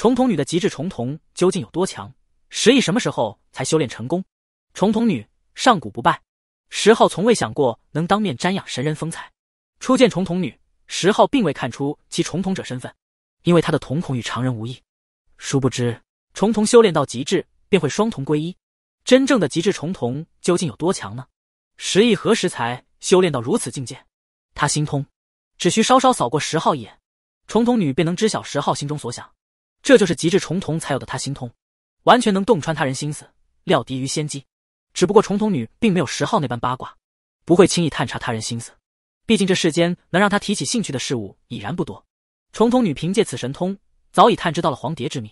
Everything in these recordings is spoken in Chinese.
重瞳女的极致重瞳究竟有多强？十亿什么时候才修炼成功？重瞳女上古不败，十号从未想过能当面瞻仰神人风采。初见重瞳女，十号并未看出其重瞳者身份，因为她的瞳孔与常人无异。殊不知，重瞳修炼到极致便会双瞳归一。真正的极致重瞳究竟有多强呢？十亿何时才修炼到如此境界？他心通，只需稍稍扫过十号一眼，重瞳女便能知晓十号心中所想。这就是极致重瞳才有的，他心通，完全能洞穿他人心思，料敌于先机。只不过重瞳女并没有十号那般八卦，不会轻易探查他人心思。毕竟这世间能让她提起兴趣的事物已然不多。重瞳女凭借此神通，早已探知到了黄蝶之命。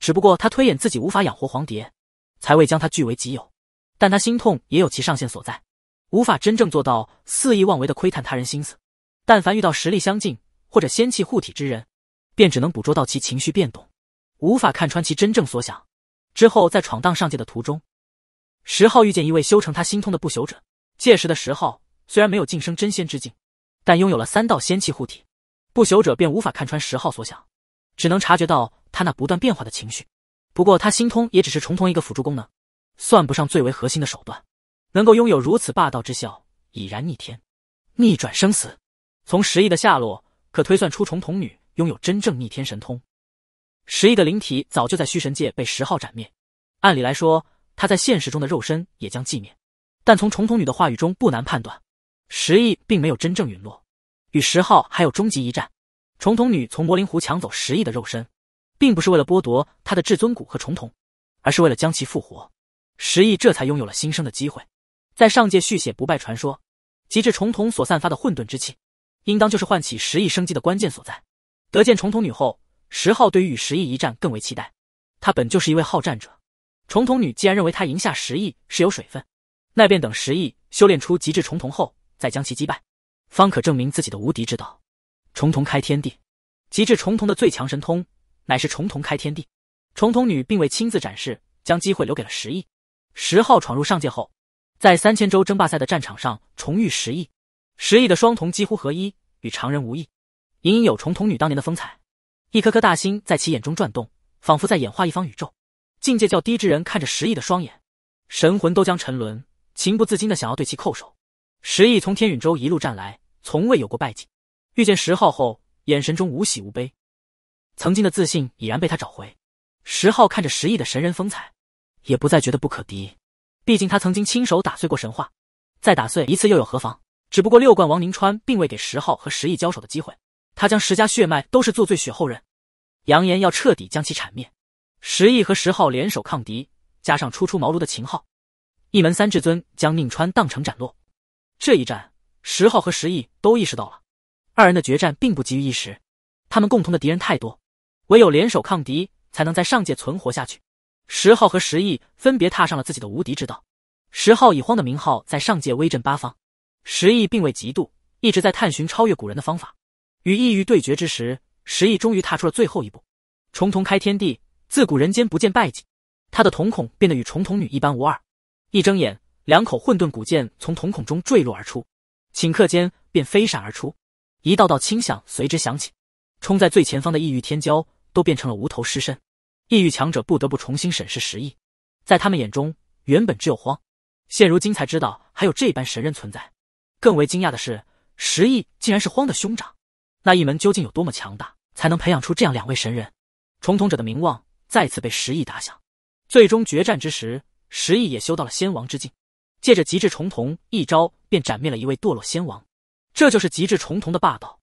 只不过她推演自己无法养活黄蝶，才未将她据为己有。但她心痛也有其上限所在，无法真正做到肆意妄为的窥探他人心思。但凡遇到实力相近或者仙气护体之人，便只能捕捉到其情绪变动，无法看穿其真正所想。之后在闯荡上界的途中，十号遇见一位修成他心通的不朽者。届时的十号虽然没有晋升真仙之境，但拥有了三道仙气护体，不朽者便无法看穿十号所想，只能察觉到他那不断变化的情绪。不过他心通也只是重瞳一个辅助功能，算不上最为核心的手段。能够拥有如此霸道之效，已然逆天，逆转生死。从十亿的下落可推算出重瞳女。拥有真正逆天神通，十亿的灵体早就在虚神界被十号斩灭。按理来说，他在现实中的肉身也将寂灭。但从重瞳女的话语中不难判断，十亿并没有真正陨落，与十号还有终极一战。重瞳女从魔灵湖抢走十亿的肉身，并不是为了剥夺他的至尊骨和重瞳，而是为了将其复活。十亿这才拥有了新生的机会。在上界续写不败传说，极致重瞳所散发的混沌之气，应当就是唤起十亿生机的关键所在。得见重瞳女后，十号对于与十亿一战更为期待。他本就是一位好战者，重瞳女既然认为他赢下十亿是有水分，那便等十亿修炼出极致重瞳后再将其击败，方可证明自己的无敌之道。重瞳开天地，极致重瞳的最强神通乃是重瞳开天地。重瞳女并未亲自展示，将机会留给了十亿。十号闯入上界后，在三千州争霸赛的战场上重遇十亿，十亿的双瞳几乎合一，与常人无异。隐隐有重瞳女当年的风采，一颗颗大星在其眼中转动，仿佛在演化一方宇宙。境界较低之人看着石毅的双眼，神魂都将沉沦，情不自禁的想要对其叩首。石毅从天陨州一路战来，从未有过败绩。遇见十号后，眼神中无喜无悲，曾经的自信已然被他找回。十号看着石毅的神人风采，也不再觉得不可敌。毕竟他曾经亲手打碎过神话，再打碎一次又有何妨？只不过六冠王宁川并未给十号和十亿交手的机会。他将十家血脉都是做最血后人，扬言要彻底将其铲灭。石毅和石昊联手抗敌，加上初出茅庐的秦昊，一门三至尊将宁川当成斩落。这一战，石昊和石毅都意识到了，二人的决战并不急于一时。他们共同的敌人太多，唯有联手抗敌，才能在上界存活下去。石昊和石毅分别踏上了自己的无敌之道。石昊以荒的名号在上界威震八方，石毅并未嫉妒，一直在探寻超越古人的方法。与异域对决之时，十亿终于踏出了最后一步。重瞳开天地，自古人间不见败绩。他的瞳孔变得与重瞳女一般无二，一睁眼，两口混沌古剑从瞳孔中坠落而出，顷刻间便飞闪而出，一道道轻响随之响起。冲在最前方的异域天骄都变成了无头尸身，异域强者不得不重新审视十亿。在他们眼中，原本只有荒，现如今才知道还有这般神人存在。更为惊讶的是，十亿竟然是荒的兄长。那一门究竟有多么强大，才能培养出这样两位神人？重瞳者的名望再次被十亿打响。最终决战之时，十亿也修到了仙王之境，借着极致重瞳一招，便斩灭了一位堕落仙王。这就是极致重瞳的霸道。